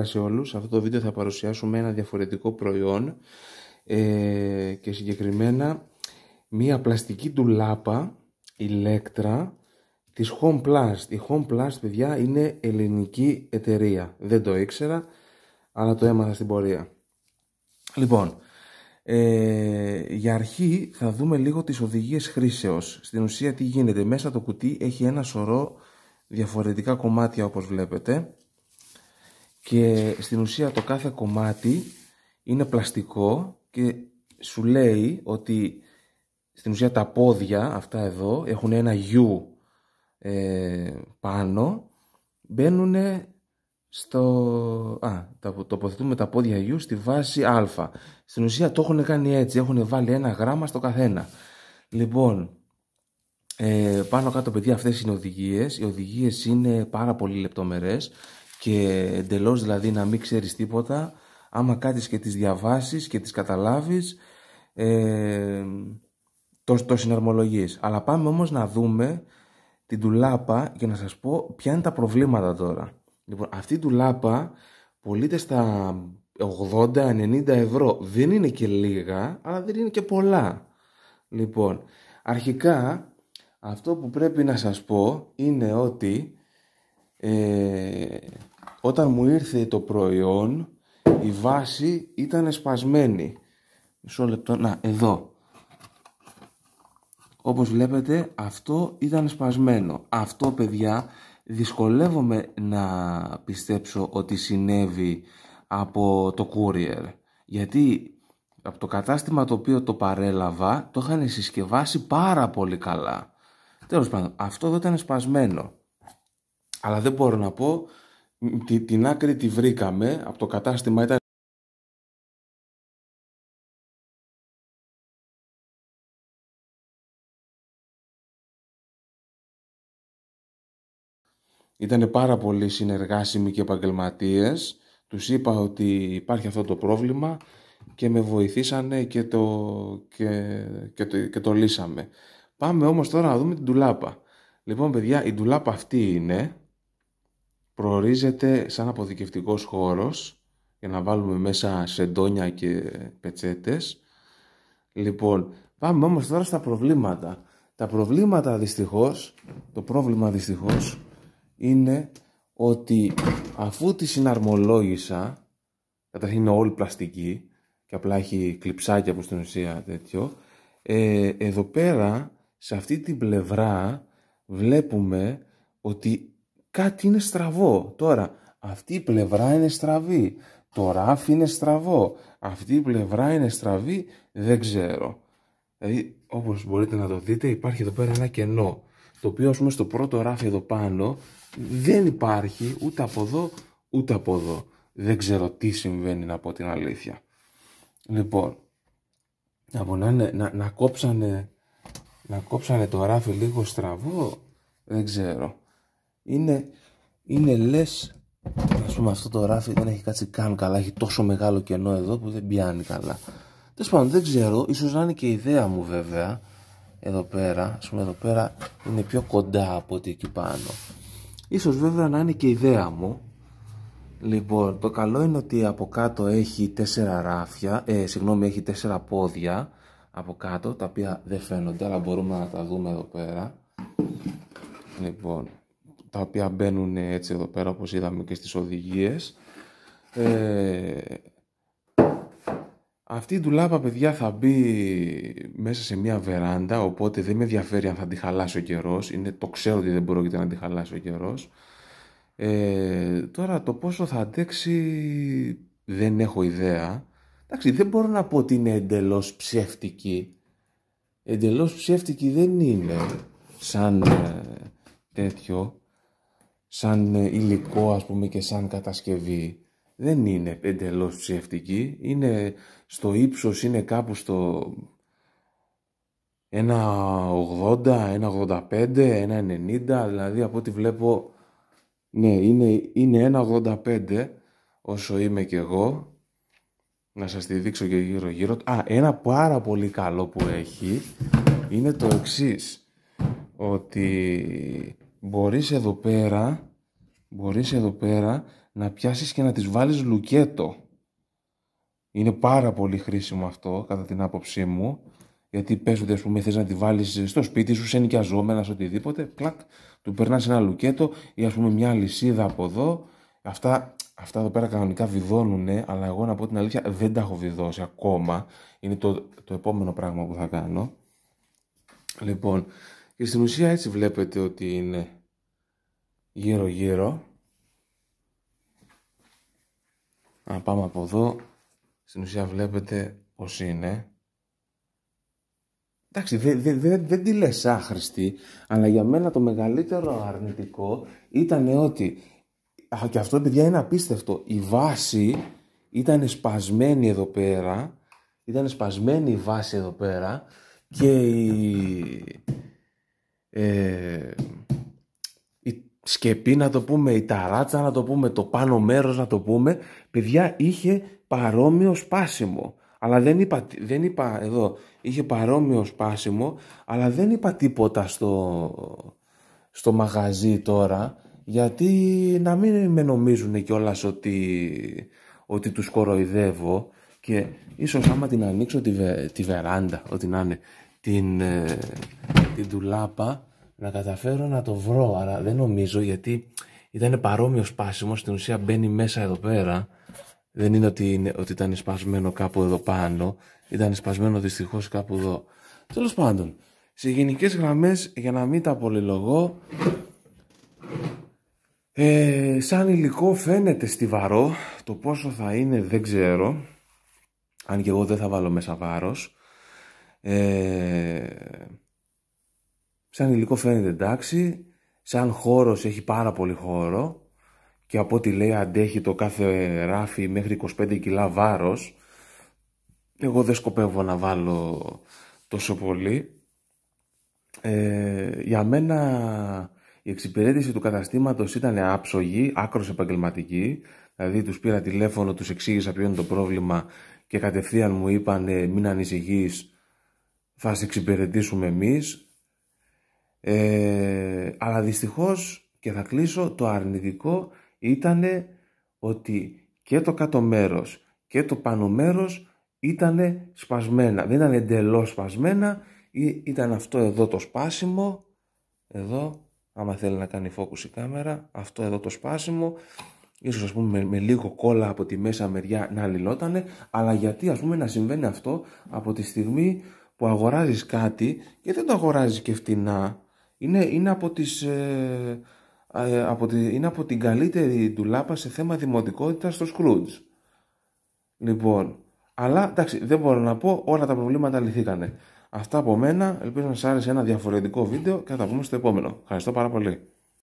σε σε αυτό το βίντεο θα παρουσιάσουμε ένα διαφορετικό προϊόν ε, και συγκεκριμένα μία πλαστική ντουλάπα ηλέκτρα της Plus. Η Plus, παιδιά, είναι ελληνική εταιρεία. Δεν το ήξερα, αλλά το έμαθα στην πορεία. Λοιπόν, ε, για αρχή θα δούμε λίγο τις οδηγίες χρήσεως. Στην ουσία τι γίνεται. Μέσα το κουτί έχει ένα σωρό διαφορετικά κομμάτια όπως βλέπετε και στην ουσία το κάθε κομμάτι είναι πλαστικό και σου λέει ότι στην ουσία τα πόδια αυτά εδώ έχουν ένα U ε, πάνω μπαίνουν στο... Α, τοποθετούμε τα πόδια U στη βάση α. Στην ουσία το έχουν κάνει έτσι, έχουν βάλει ένα γράμμα στο καθένα. Λοιπόν, ε, πάνω κάτω παιδιά αυτές είναι οδηγίες. Οι οδηγίες είναι πάρα πολύ λεπτομερές και εντελώς δηλαδή να μην ξέρεις τίποτα άμα κάτι και τις διαβάσεις και τις καταλάβεις ε, το, το αλλά πάμε όμως να δούμε την τουλάπα και να σας πω ποια είναι τα προβλήματα τώρα λοιπόν αυτή η τουλάπα πωλείται στα 80-90 ευρώ δεν είναι και λίγα αλλά δεν είναι και πολλά λοιπόν αρχικά αυτό που πρέπει να σας πω είναι ότι ε, όταν μου ήρθε το προϊόν η βάση ήταν σπασμένη. Μισό λεπτό, να, εδώ. Όπως βλέπετε αυτό ήταν σπασμένο. Αυτό παιδιά δυσκολεύομαι να πιστέψω ότι συνέβη από το courier. Γιατί από το κατάστημα το οποίο το παρέλαβα το είχαν συσκευάσει πάρα πολύ καλά. Τέλος πάντων, αυτό εδώ ήταν σπασμένο. Αλλά δεν μπορώ να πω την άκρη τη βρήκαμε, από το κατάστημα ήταν Ήταν πάρα πολλοί συνεργάσιμοι και επαγγελματίες. Τους είπα ότι υπάρχει αυτό το πρόβλημα και με βοηθήσανε και το, και, το, το λύσαμε. Πάμε όμως τώρα να δούμε την τουλάπα. Λοιπόν παιδιά, η τουλάπα αυτή είναι προορίζεται σαν αποθηκευτικός χώρος για να βάλουμε μέσα σεντόνια και πετσέτες. Λοιπόν, πάμε όμως τώρα στα προβλήματα. Τα προβλήματα δυστυχώς, το πρόβλημα δυστυχώς είναι ότι αφού τη συναρμολόγησα, καταρχήν είναι όλη πλαστική και απλά έχει κλειψάκια που στην ουσία τέτοιο, ε, εδώ πέρα σε αυτή την πλευρά βλέπουμε ότι κάτι είναι στραβό. Τώρα, αυτή η πλευρά είναι στραβή, το ράφι είναι στραβό, αυτή η πλευρά είναι στραβή, δεν ξέρω. Δηλαδή, όπως μπορείτε να το δείτε, υπάρχει εδώ πέρα ένα κενό, το οποίο, ας πούμε, στο πρώτο ράφι εδώ πάνω, δεν υπάρχει ούτε από εδώ, ούτε από εδώ. Δεν ξέρω τι συμβαίνει, να πω την αλήθεια. Λοιπόν, να, να, κόψανε, να κόψανε το ράφι λίγο στραβό, δεν ξέρω είναι, είναι λες ας πούμε αυτό το ράφι δεν έχει κάτσει καν καλά έχει τόσο μεγάλο κενό εδώ που δεν πιάνει καλά Τέλος πάντων, δεν ξέρω, ίσως να είναι και η ιδέα μου βέβαια. Εδώ πέρα, ας πούμε, εδώ πέρα είναι πιο κοντά από ότι εκεί πάνω. Ίσως βέβαια να είναι και η ιδέα μου. Λοιπόν, το καλό είναι ότι από κάτω έχει τέσσερα ράφια, ε, συγγνώμη, έχει τέσσερα πόδια από κάτω, τα οποία δεν φαίνονται, αλλά μπορούμε να τα δούμε εδώ πέρα. Λοιπόν, τα οποία μπαίνουν έτσι εδώ πέρα όπως είδαμε και στις οδηγίες ε, αυτή η ντουλάπα παιδιά θα μπει μέσα σε μια βεράντα οπότε δεν με ενδιαφέρει αν θα τη χαλάσει ο καιρός είναι, το ξέρω ότι δεν πρόκειται να τη χαλάσει ο καιρός ε, τώρα το πόσο θα αντέξει δεν έχω ιδέα εντάξει δεν μπορώ να πω ότι είναι εντελώς ψεύτικη εντελώς ψεύτικη δεν είναι σαν ε, τέτοιο σαν ε, υλικό ας πούμε και σαν κατασκευή δεν είναι εντελώς ψεύτικη, είναι στο ύψος είναι κάπου στο ένα 1.85, ένα 85, ένα 90 δηλαδή από ό,τι βλέπω ναι είναι, είναι ένα όσο είμαι και εγώ να σας τη δείξω και γύρω γύρω α ένα πάρα πολύ καλό που έχει είναι το εξής ότι μπορείς εδώ πέρα, μπορείς εδώ πέρα να πιάσεις και να τις βάλεις λουκέτο. Είναι πάρα πολύ χρήσιμο αυτό κατά την άποψή μου. Γιατί πες ότι ας πούμε θες να τη βάλεις στο σπίτι σου, σε νοικιαζόμενα, σε οτιδήποτε, πλακ, του περνάς ένα λουκέτο ή ας πούμε μια λυσίδα από εδώ. Αυτά, αυτά εδώ πέρα κανονικά βιδώνουνε, αλλά εγώ να πω την αλήθεια δεν τα έχω βιδώσει ακόμα. Είναι το, το επόμενο πράγμα που θα κάνω. Λοιπόν, και στην ουσία έτσι βλέπετε ότι είναι γύρω γύρω. Αν πάμε από εδώ, στην ουσία βλέπετε πως είναι. Εντάξει, δεν δε, δε, τη λες άχρηστη, αλλά για μένα το μεγαλύτερο αρνητικό ήταν ότι, και αυτό παιδιά είναι απίστευτο, η βάση ήταν σπασμένη εδώ πέρα, ήταν σπασμένη η βάση εδώ πέρα και η, ε, η σκεπή να το πούμε, η ταράτσα να το πούμε, το πάνω μέρος να το πούμε, παιδιά είχε παρόμοιο σπάσιμο. Αλλά δεν είπα, δεν είπα εδώ, είχε παρόμοιο σπάσιμο, αλλά δεν είπα τίποτα στο, στο μαγαζί τώρα, γιατί να μην με νομίζουν κιόλας ότι, ότι τους κοροϊδεύω και ίσως άμα την ανοίξω τη, βε, τη βεράντα, ότι να είναι την, ε, την τουλάπα να καταφέρω να το βρω. Αλλά δεν νομίζω γιατί ήταν παρόμοιος σπάσιμος. Στην ουσία μπαίνει μέσα εδώ πέρα. Δεν είναι ότι, είναι, ότι ήταν σπασμένο κάπου εδώ πάνω. Ήταν σπασμένο δυστυχώς κάπου εδώ. Τέλος πάντων, σε γενικές γραμμές, για να μην τα πολυλογώ, ε, σαν υλικό φαίνεται στιβαρό. Το πόσο θα είναι δεν ξέρω. Αν και εγώ δεν θα βάλω μέσα βάρος ε, σαν υλικό φαίνεται εντάξει, σαν χώρος έχει πάρα πολύ χώρο και από ό,τι λέει αντέχει το κάθε ράφι μέχρι 25 κιλά βάρος. Εγώ δεν σκοπεύω να βάλω τόσο πολύ. Ε, για μένα η εξυπηρέτηση του καταστήματος ήταν άψογη, άκρος επαγγελματική. Δηλαδή τους πήρα τηλέφωνο, τους εξήγησα ποιο είναι το πρόβλημα και κατευθείαν μου είπαν μην ανησυχείς θα σε εξυπηρετήσουμε εμείς ε, αλλά δυστυχώς και θα κλείσω το αρνητικό ήταν ότι και το κάτω μέρος και το πάνω μέρος ήταν σπασμένα δεν ήταν εντελώς σπασμένα ήταν αυτό εδώ το σπάσιμο εδώ άμα θέλει να κάνει focus η κάμερα αυτό εδώ το σπάσιμο ίσως ας πούμε με, λίγο κόλλα από τη μέσα μεριά να λιλότανε. αλλά γιατί ας πούμε να συμβαίνει αυτό από τη στιγμή που αγοράζεις κάτι και δεν το αγοράζεις και φτηνά. Είναι, είναι, από, τις, ε, ε, από τη, είναι από την καλύτερη ντουλάπα σε θέμα δημοτικότητας στο Σκρούτζ. Λοιπόν, αλλά εντάξει δεν μπορώ να πω όλα τα προβλήματα λυθήκανε. Αυτά από μένα, ελπίζω να σας άρεσε ένα διαφορετικό βίντεο και θα τα πούμε στο επόμενο. Ευχαριστώ πάρα πολύ.